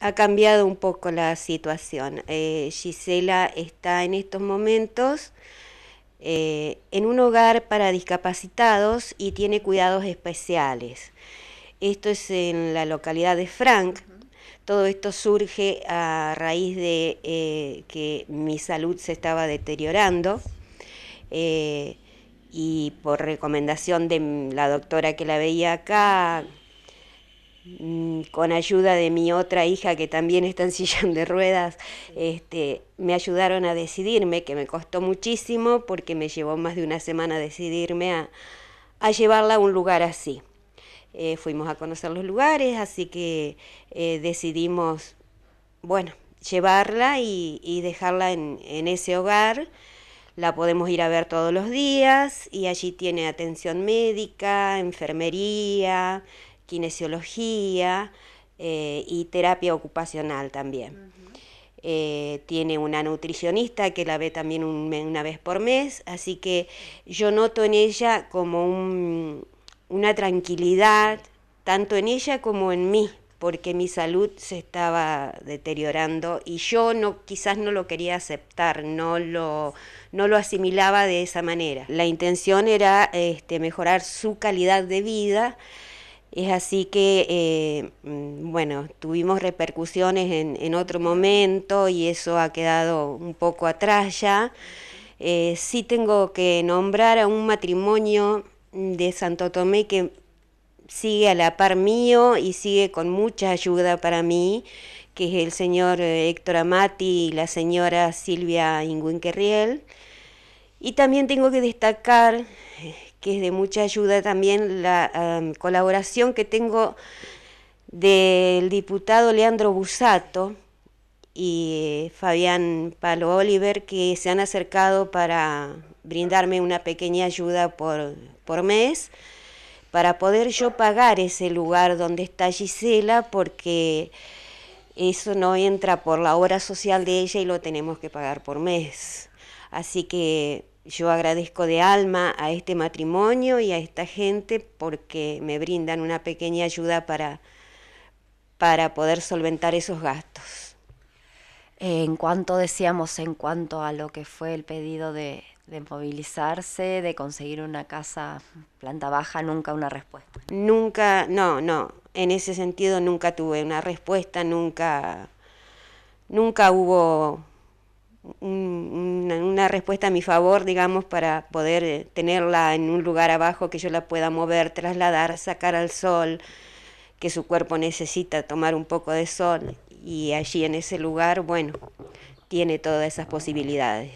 ha cambiado un poco la situación. Eh, Gisela está en estos momentos eh, en un hogar para discapacitados y tiene cuidados especiales. Esto es en la localidad de Frank. Todo esto surge a raíz de eh, que mi salud se estaba deteriorando y por recomendación de la doctora que la veía acá, Mm, con ayuda de mi otra hija que también está en sillón de ruedas, este, me ayudaron a decidirme, que me costó muchísimo porque me llevó más de una semana decidirme a, llevarla a un lugar así. Eh, fuimos a conocer los lugares, así que eh, decidimos, bueno, llevarla y, dejarla en ese hogar la podemos ir a ver todos los días y allí tiene atención médica, enfermería, kinesiología eh, y terapia ocupacional también. Eh, tiene una nutricionista que la ve también una vez por mes, así que yo noto en ella como una tranquilidad, tanto en ella como en mí, porque mi salud se estaba deteriorando y yo no quizás no lo quería aceptar, no lo no lo asimilaba de esa manera. La intención era este, mejorar su calidad de vida es así que, eh, mm, bueno, tuvimos repercusiones en, otro momento y eso ha quedado un poco atrás ya. Eh, sí tengo que nombrar a un matrimonio de Santo Tomé que sigue a la par mío y sigue con mucha ayuda para mí, que es el señor eh, Héctor Amati y la señora Silvia Inguinquerriel. Y también tengo que destacar que es de mucha ayuda también la em, colaboración que tengo del diputado Leandro Busato y eh, Fabián Palo Oliver, que se han acercado para brindarme una pequeña ayuda por, por mes para poder yo pagar ese lugar donde está Gisela, porque eso no entra por la obra social de ella y lo tenemos que pagar por mes. Así que yo agradezco de alma a este matrimonio y a esta gente porque me brindan una pequeña ayuda para, para poder solventar esos gastos. En cuanto decíamos, en cuanto a lo que fue el pedido de, movilizarse, de conseguir una casa planta baja, nunca una respuesta. Nunca, no, no, en ese sentido nunca tuve una respuesta, nunca, nunca hubo una, respuesta a mi favor, digamos, para poder eh, tenerla en un lugar abajo que yo la pueda mover, trasladar, sacar al sol, que su cuerpo necesita tomar un poco de sol. Y allí en ese lugar, bueno, tiene todas esas posibilidades.